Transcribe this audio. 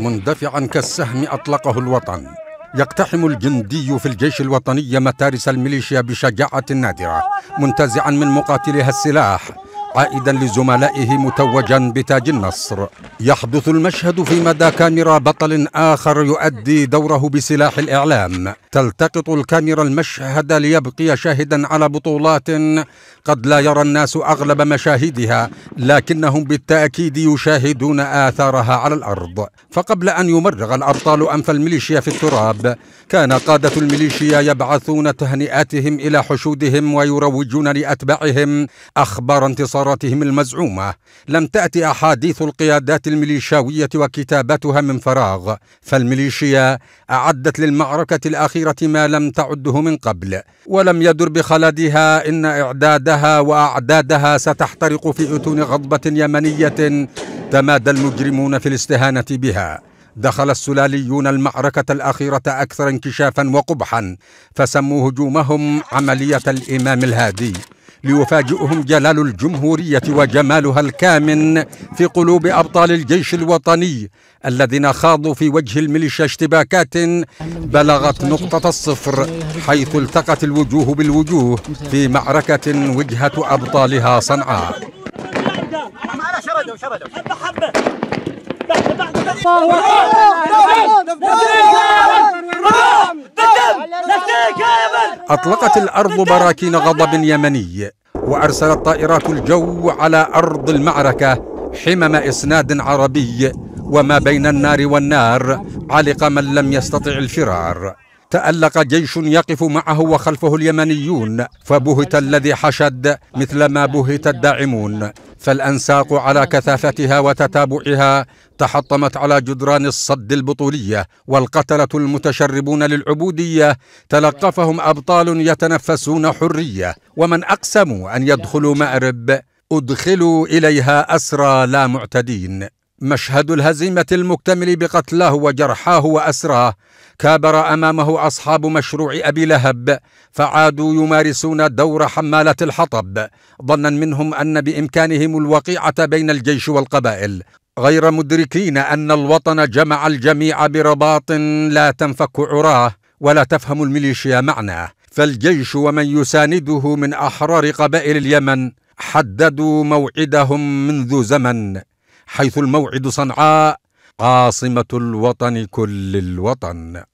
مندفعا كالسهم أطلقه الوطن يقتحم الجندي في الجيش الوطني متارس الميليشيا بشجاعة نادرة منتزعا من مقاتلها السلاح عائدا لزملائه متوجا بتاج النصر يحدث المشهد في مدى كاميرا بطل آخر يؤدي دوره بسلاح الإعلام تلتقط الكاميرا المشهد ليبقي شاهدا على بطولات قد لا يرى الناس أغلب مشاهدها لكنهم بالتأكيد يشاهدون آثارها على الأرض فقبل أن يمرغ الأبطال أنف الميليشيا في التراب كان قادة الميليشيا يبعثون تهنئاتهم إلى حشودهم ويروجون لأتباعهم أخبار انتصار انتصاراتهم المزعومه لم تاتي احاديث القيادات الميليشاويه وكتابتها من فراغ فالميليشيا اعدت للمعركه الاخيره ما لم تعده من قبل ولم يدر بخلدها ان اعدادها واعدادها ستحترق في اتون غضبه يمنيه تمادى المجرمون في الاستهانه بها دخل السلاليون المعركة الأخيرة أكثر انكشافا وقبحا فسموا هجومهم عملية الإمام الهادي ليفاجئهم جلال الجمهورية وجمالها الكامن في قلوب أبطال الجيش الوطني الذين خاضوا في وجه الميليشيا اشتباكات بلغت نقطة الصفر حيث التقت الوجوه بالوجوه في معركة وجهة أبطالها صنعاء شردوا شردوا حبة حبة أطلقت الأرض براكين غضب يمني وأرسلت طائرات الجو على أرض المعركة حمم إسناد عربي وما بين النار والنار علق من لم يستطع الفرار تألق جيش يقف معه وخلفه اليمنيون فبهت الذي حشد مثلما بهت الداعمون فالأنساق على كثافتها وتتابعها تحطمت على جدران الصد البطولية والقتلة المتشربون للعبودية تلقفهم أبطال يتنفسون حرية ومن أقسموا أن يدخلوا مأرب أدخلوا إليها أسرى لا معتدين مشهد الهزيمه المكتمل بقتلاه وجرحاه واسراه كابر امامه اصحاب مشروع ابي لهب فعادوا يمارسون دور حماله الحطب ظنا منهم ان بامكانهم الوقيعه بين الجيش والقبائل غير مدركين ان الوطن جمع الجميع برباط لا تنفك عراه ولا تفهم الميليشيا معناه فالجيش ومن يسانده من احرار قبائل اليمن حددوا موعدهم منذ زمن حيث الموعد صنعاء عاصمه الوطن كل الوطن